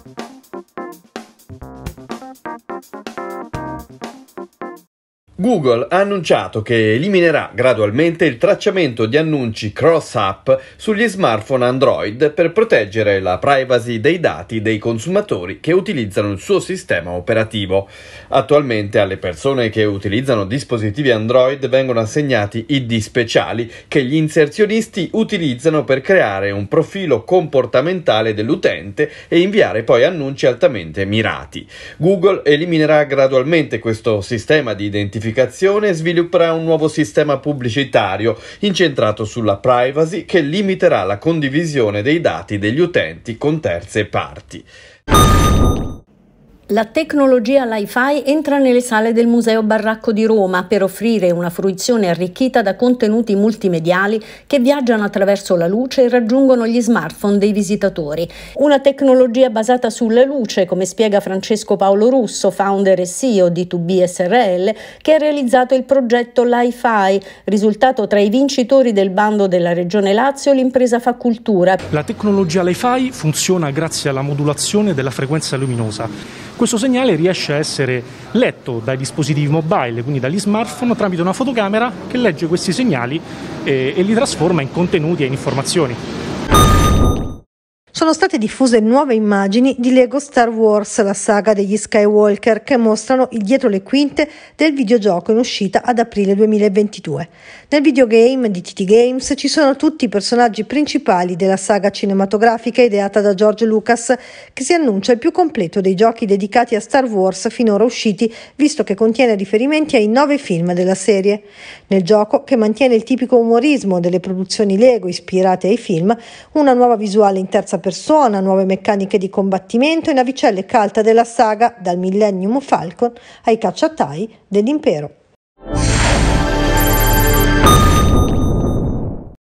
thank you Google ha annunciato che eliminerà gradualmente il tracciamento di annunci cross-app sugli smartphone Android per proteggere la privacy dei dati dei consumatori che utilizzano il suo sistema operativo. Attualmente alle persone che utilizzano dispositivi Android vengono assegnati ID speciali che gli inserzionisti utilizzano per creare un profilo comportamentale dell'utente e inviare poi annunci altamente mirati. Google eliminerà gradualmente questo sistema di identificazione pianificazione svilupperà un nuovo sistema pubblicitario incentrato sulla privacy che limiterà la condivisione dei dati degli utenti con terze parti. La tecnologia LiFi entra nelle sale del Museo Barracco di Roma per offrire una fruizione arricchita da contenuti multimediali che viaggiano attraverso la luce e raggiungono gli smartphone dei visitatori. Una tecnologia basata sulla luce, come spiega Francesco Paolo Russo, founder e CEO di 2 bsrl che ha realizzato il progetto LiFi, risultato tra i vincitori del bando della Regione Lazio l'impresa fa cultura. La tecnologia LiFi funziona grazie alla modulazione della frequenza luminosa questo segnale riesce a essere letto dai dispositivi mobile, quindi dagli smartphone, tramite una fotocamera che legge questi segnali e, eh, e li trasforma in contenuti e in informazioni sono state diffuse nuove immagini di Lego Star Wars, la saga degli Skywalker, che mostrano il dietro le quinte del videogioco in uscita ad aprile 2022. Nel videogame di TT Games ci sono tutti i personaggi principali della saga cinematografica ideata da George Lucas, che si annuncia il più completo dei giochi dedicati a Star Wars finora usciti, visto che contiene riferimenti ai nove film della serie. Nel gioco, che mantiene il tipico umorismo delle produzioni Lego ispirate ai film, una nuova visuale in terza persona persona, nuove meccaniche di combattimento e navicelle calta della saga dal Millennium Falcon ai cacciatai dell'impero.